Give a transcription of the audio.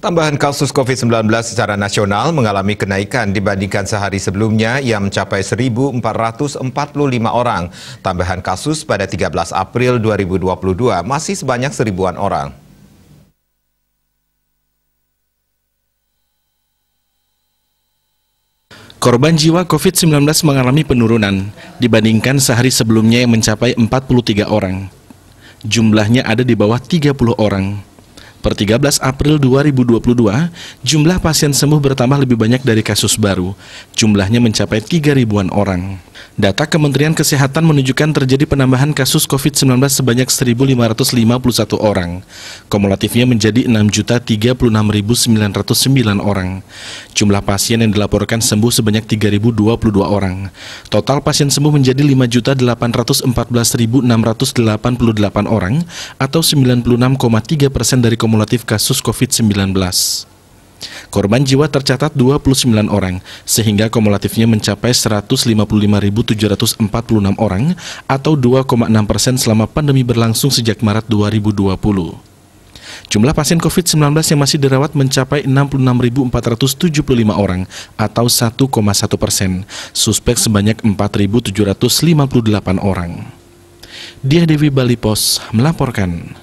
Tambahan kasus COVID-19 secara nasional mengalami kenaikan dibandingkan sehari sebelumnya yang mencapai 1.445 orang. Tambahan kasus pada 13 April 2022 masih sebanyak seribuan orang. Korban jiwa COVID-19 mengalami penurunan dibandingkan sehari sebelumnya yang mencapai 43 orang. Jumlahnya ada di bawah 30 orang. Per 13 April 2022, jumlah pasien sembuh bertambah lebih banyak dari kasus baru. Jumlahnya mencapai 3 ribuan orang. Data Kementerian Kesehatan menunjukkan terjadi penambahan kasus COVID-19 sebanyak 1.551 orang. Kumulatifnya menjadi 6.036.909 orang. Jumlah pasien yang dilaporkan sembuh sebanyak 3.022 orang. Total pasien sembuh menjadi 5.814.688 orang atau 96,3 persen dari komunitas kumulatif kasus COVID-19. Korban jiwa tercatat 29 orang, sehingga kumulatifnya mencapai 155.746 orang atau 2,6 persen selama pandemi berlangsung sejak Maret 2020. Jumlah pasien COVID-19 yang masih dirawat mencapai 66.475 orang atau 1,1 persen, suspek sebanyak 4.758 orang. Dia Dewi Bali Pos melaporkan.